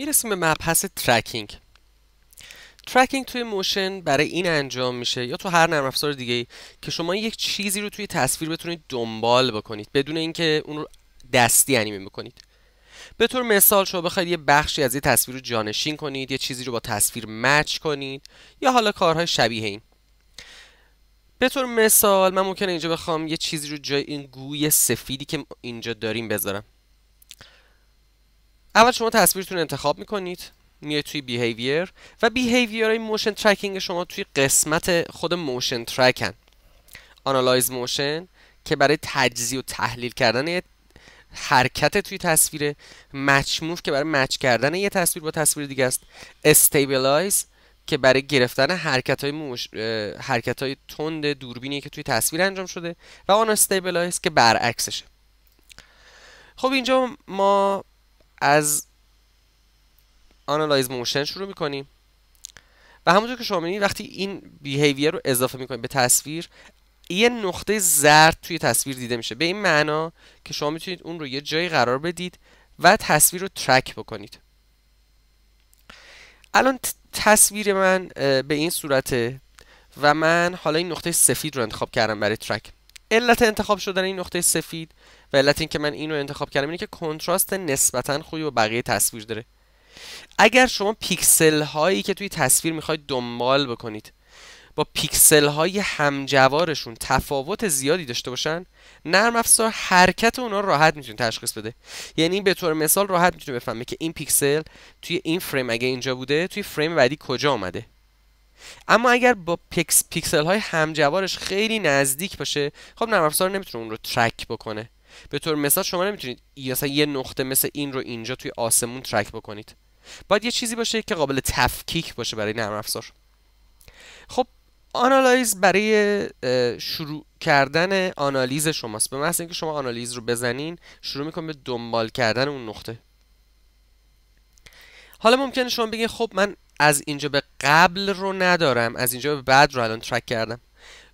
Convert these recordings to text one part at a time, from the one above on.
میرسیم به مبحث ترکینگ ترکینگ توی موشن برای این انجام میشه یا تو هر نرم افزار دیگه ای که شما یک چیزی رو توی تصویر بتونید دنبال بکنید بدون اینکه اون رو دستی انیمه بکنید به طور مثال شما بخواید یه بخشی از یه تصویر رو جانشین کنید یه چیزی رو با تصویر مچ کنید یا حالا کارهای شبیه این به طور مثال من ممکنه اینجا بخوام یه چیزی رو جای این گوی سفیدی که اینجا داریم بذارم اول شما تصویرتون انتخاب میکنید میای توی بیهیویر و بیهیویر های موشن ترکینگ شما توی قسمت خود موشن ترکن آنالایز موشن که برای تجزیه و تحلیل کردن حرکت توی تصویر مچ موف که برای مچ کردن یه تصویر با تصویر دیگه است استیبلایز که برای گرفتن حرکت های, حرکت های تند دوربینی که توی تصویر انجام شده و آن استیبلایز که برعکسشه خب اینجا ما از آنالایز موشن شروع میکنیم و همونطور که شما میبینید وقتی این بیهیویر رو اضافه میکنیم به تصویر یه نقطه زرد توی تصویر دیده میشه به این معنا که شما میتونید اون رو یه جایی قرار بدید و تصویر رو ترک بکنید الان تصویر من به این صورته و من حالا این نقطه سفید رو انتخاب کردم برای ترک علت انتخاب شدن این نقطه سفید و علت اینکه من اینو انتخاب کردم اینه که کنتراست نسبتا خوبی با بقیه تصویر داره اگر شما پیکسل هایی که توی تصویر میخواید دنبال بکنید با پیکسل های همجوارشون تفاوت زیادی داشته باشن نرم افزار حرکت اونا راحت میتونه تشخیص بده یعنی به طور مثال راحت میتونه بفهمه که این پیکسل توی این فریم اگه اینجا بوده توی فریم بعدی کجا آمده اما اگر با پیکس پیکسل های همجوارش خیلی نزدیک باشه خب نرم افزار نمیتونه اون رو ترک بکنه به طور مثال شما نمیتونید مثلا یه نقطه مثل این رو اینجا توی آسمون ترک بکنید باید یه چیزی باشه که قابل تفکیک باشه برای نرم افزار خب آنالایز برای شروع کردن آنالیز شماست به محض اینکه شما آنالیز رو بزنین شروع میکنه به دنبال کردن اون نقطه حالا ممکنه شما بگین خب من از اینجا به قبل رو ندارم از اینجا به بعد رو الان ترک کردم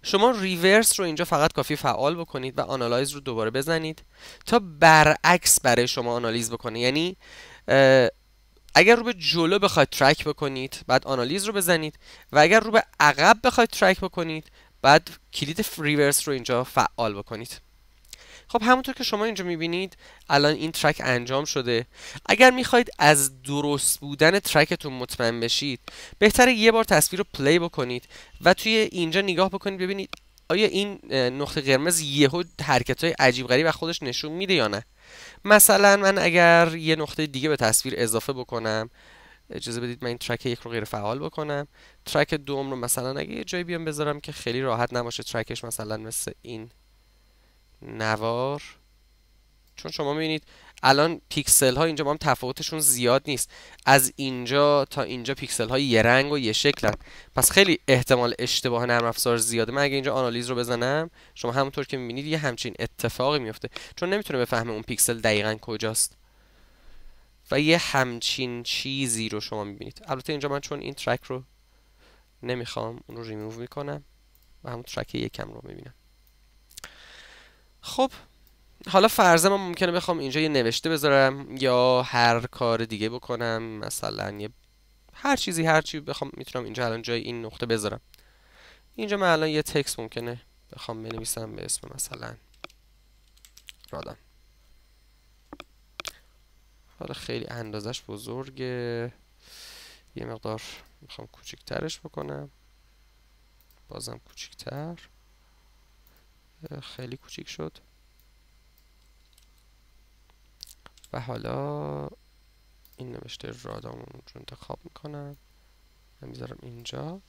شما ریورس رو اینجا فقط کافی فعال بکنید و آنالایز رو دوباره بزنید تا برعکس برای شما آنالیز بکنه یعنی اگر رو به جلو بخواید ترک بکنید بعد آنالیز رو بزنید و اگر رو به عقب بخواید ترک بکنید بعد کلید ریورس رو اینجا فعال بکنید خب همونطور که شما اینجا میبینید الان این ترک انجام شده اگر میخواید از درست بودن ترکتون مطمئن بشید بهتره یه بار تصویر رو پلی بکنید و توی اینجا نگاه بکنید ببینید آیا این نقطه قرمز یهو حرکت های عجیب غریب و خودش نشون میده یا نه مثلا من اگر یه نقطه دیگه به تصویر اضافه بکنم اجازه بدید من این ترک یک رو غیر فعال بکنم ترک دوم رو مثلا اگه یه جایی بیام بذارم که خیلی راحت نباشه ترکش مثلا مثل این نوار چون شما میبینید الان پیکسل ها اینجا با هم تفاوتشون زیاد نیست از اینجا تا اینجا پیکسل های یه رنگ و یه شکلن پس خیلی احتمال اشتباه نرم افزار زیاده من اگه اینجا آنالیز رو بزنم شما همونطور که میبینید یه همچین اتفاقی میفته چون نمیتونه بفهمه اون پیکسل دقیقا کجاست و یه همچین چیزی رو شما میبینید البته اینجا من چون این ترک رو نمیخوام اون رو ریموو میکنم و همون ترک یکم رو میبینم خب حالا فرضا من ممکنه بخوام اینجا یه نوشته بذارم یا هر کار دیگه بکنم مثلا یه هر چیزی هر چی بخوام میتونم اینجا الان جای این نقطه بذارم اینجا من الان یه تکس ممکنه بخوام بنویسم به اسم مثلا رادم حالا خیلی اندازش بزرگه یه مقدار میخوام کوچیکترش بکنم بازم کوچیکتر خیلی کوچیک شد و حالا این نوشته رادامون رو انتخاب میکنم من میذارم اینجا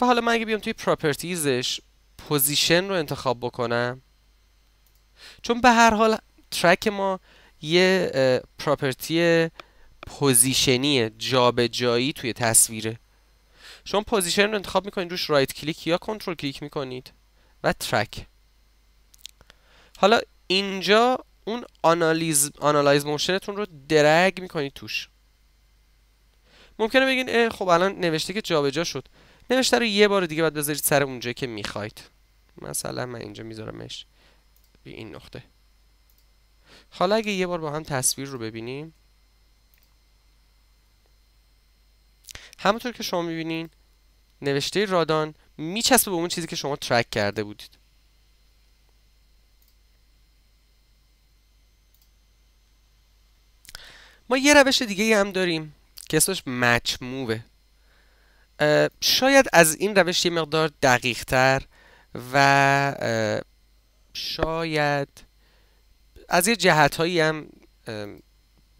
و حالا من اگه بیام توی پراپرتیزش پوزیشن رو انتخاب بکنم چون به هر حال ترک ما یه پراپرتی پوزیشنی جابجایی توی تصویره شما پوزیشن رو انتخاب میکنید روش رایت کلیک یا کنترل کلیک میکنید و ترک حالا اینجا اون آنالیز آنالایز موشنتون رو درگ میکنید توش ممکنه بگین خب الان نوشته که جابجا شد نوشته رو یه بار دیگه باید بذارید سر اونجا که میخواید مثلا من اینجا میذارمش به این نقطه حالا اگه یه بار با هم تصویر رو ببینیم همونطور که شما میبینین نوشته رادان میچسبه به اون چیزی که شما ترک کرده بودید ما یه روش دیگه هم داریم که اسمش مچ شاید از این روش یه مقدار دقیق تر و شاید از یه جهت هایی هم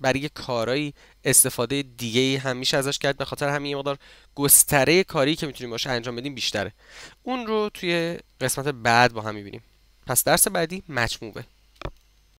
برای کارایی استفاده دیگه هم میشه ازش کرد به خاطر همین یه مقدار گستره کاری که میتونیم باشه انجام بدیم بیشتره اون رو توی قسمت بعد با هم میبینیم پس درس بعدی مچموبه